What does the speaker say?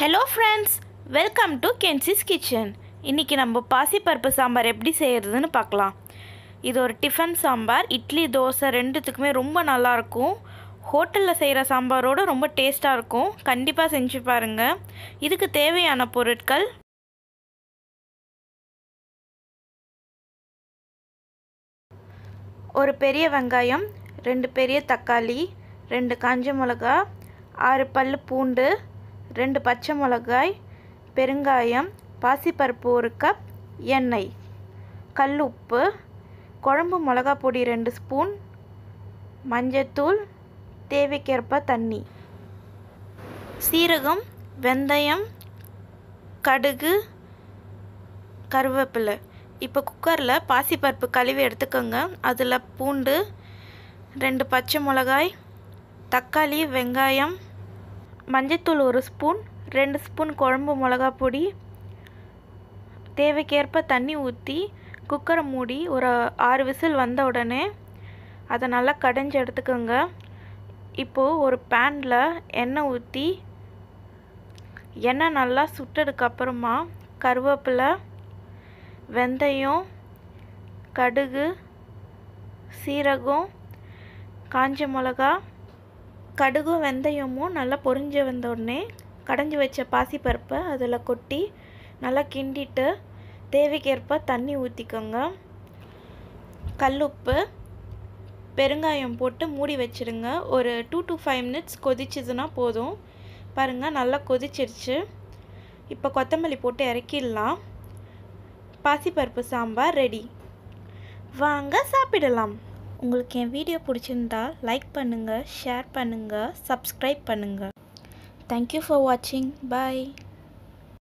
hello friends welcome to கென்சிஸ் kitchen இன்றைக்கி நம்ம பாசிப்பருப்பு சாம்பார் எப்படி செய்கிறதுன்னு பார்க்கலாம் இது ஒரு டிஃபன் சாம்பார் இட்லி தோசை ரெண்டுத்துக்குமே ரொம்ப நல்லாயிருக்கும் ஹோட்டலில் செய்கிற சாம்பாரோடு ரொம்ப டேஸ்ட்டாக இருக்கும் கண்டிப்பாக செஞ்சு பாருங்கள் இதுக்கு தேவையான பொருட்கள் ஒரு பெரிய வெங்காயம் ரெண்டு பெரிய தக்காளி ரெண்டு காஞ்ச மிளகா ஆறு பல் பூண்டு ரெண்டு பச்சை மிளகாய் பெருங்காயம் பாசிப்பருப்பு ஒரு கப் எண்ணெய் கல் உப்பு குழம்பு மிளகா பொடி ரெண்டு ஸ்பூன் மஞ்சத்தூள் தேவைக்கேற்ப தண்ணி சீரகம் வெந்தயம் கடுகு கருவேப்பிலை இப்போ குக்கரில் பாசிப்பருப்பு கழுவி எடுத்துக்கோங்க அதில் பூண்டு ரெண்டு பச்சை மிளகாய் தக்காளி வெங்காயம் மஞ்சத்தூள் ஒரு ஸ்பூன் ரெண்டு ஸ்பூன் குழம்பு மிளகா பொடி தேவைக்கேற்ப தண்ணி ஊற்றி குக்கரை மூடி ஒரு ஆறு விசில் வந்த உடனே அதை நல்லா கடைஞ்சி எடுத்துக்கோங்க இப்போது ஒரு பேனில் எண்ணெய் ஊற்றி எண்ணெய் நல்லா சுட்டதுக்கப்புறமா கருவேப்பிலை வெந்தயம் கடுகு சீரகம் காஞ்ச மிளகா கடுகும் வெந்தயமும் நல்லா வந்த உடனே கடைஞ்சி வச்ச பாசிப்பருப்பை அதில் கொட்டி நல்லா கிண்டிட்டு தேவைக்கேற்ப தண்ணி ஊற்றிக்கோங்க கல்லுப்பு பெருங்காயம் போட்டு மூடி வச்சுருங்க ஒரு டூ டு ஃபைவ் மினிட்ஸ் கொதிச்சதுன்னா போதும் பாருங்கள் நல்லா கொதிச்சிருச்சு இப்போ கொத்தமல்லி போட்டு இறக்கிடலாம் பாசிப்பருப்பு சாம்பார் ரெடி வாங்க சாப்பிடலாம் உங்களுக்கு என் வீடியோ பிடிச்சிருந்தா லைக் பண்ணுங்கள் ஷேர் பண்ணுங்கள் சப்ஸ்கிரைப் பண்ணுங்கள் தேங்க்யூ ஃபார் வாட்சிங் பாய்